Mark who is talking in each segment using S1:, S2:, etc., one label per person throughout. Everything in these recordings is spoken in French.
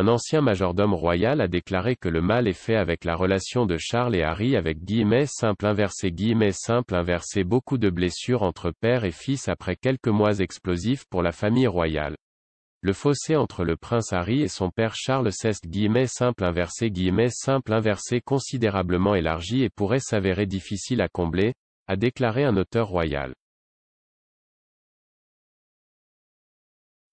S1: Un ancien majordome royal a déclaré que le mal est fait avec la relation de Charles et Harry avec guillemets simple inversé guillemets simple inversé beaucoup de blessures entre père et fils après quelques mois explosifs pour la famille royale. Le fossé entre le prince Harry et son père Charles VI guillemets simple inversé guillemets simple inversé considérablement élargi et pourrait s'avérer difficile à combler, a déclaré un auteur royal.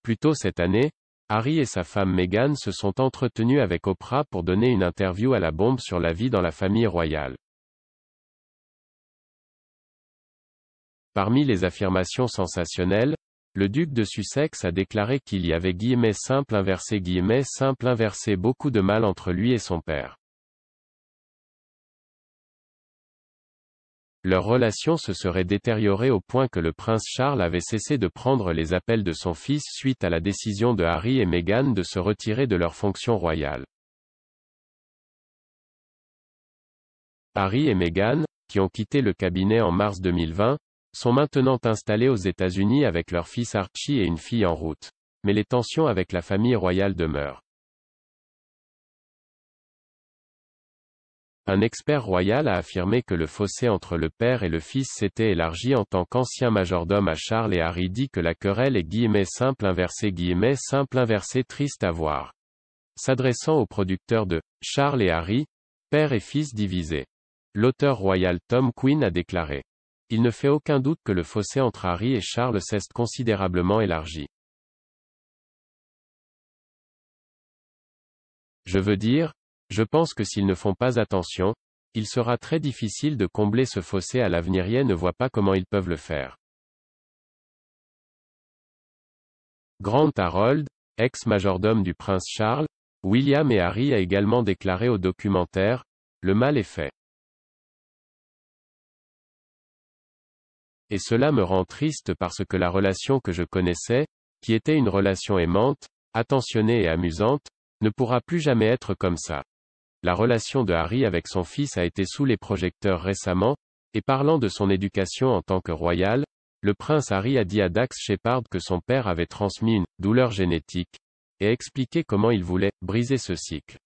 S1: Plus cette année, Harry et sa femme Meghan se sont entretenus avec Oprah pour donner une interview à la bombe sur la vie dans la famille royale. Parmi les affirmations sensationnelles, le duc de Sussex a déclaré qu'il y avait guillemets simple inversé guillemets simple inversé beaucoup de mal entre lui et son père. leur relation se serait détériorée au point que le prince Charles avait cessé de prendre les appels de son fils suite à la décision de Harry et Meghan de se retirer de leurs fonctions royales. Harry et Meghan, qui ont quitté le cabinet en mars 2020, sont maintenant installés aux États-Unis avec leur fils Archie et une fille en route. Mais les tensions avec la famille royale demeurent. Un expert royal a affirmé que le fossé entre le père et le fils s'était élargi en tant qu'ancien majordome à Charles et Harry dit que la querelle est guillemets simple inversé guillemets simple inversé triste à voir. S'adressant au producteurs de Charles et Harry, père et fils divisés. L'auteur royal Tom Quinn a déclaré. Il ne fait aucun doute que le fossé entre Harry et Charles s'est considérablement élargi. Je veux dire, je pense que s'ils ne font pas attention, il sera très difficile de combler ce fossé à l'avenir. ne voient pas comment ils peuvent le faire. Grant Harold, ex-majordome du prince Charles, William et Harry a également déclaré au documentaire, Le mal est fait. Et cela me rend triste parce que la relation que je connaissais, qui était une relation aimante, attentionnée et amusante, ne pourra plus jamais être comme ça la relation de Harry avec son fils a été sous les projecteurs récemment, et parlant de son éducation en tant que royal, le prince Harry a dit à Dax Shepard que son père avait transmis une douleur génétique, et expliqué comment il voulait briser ce cycle.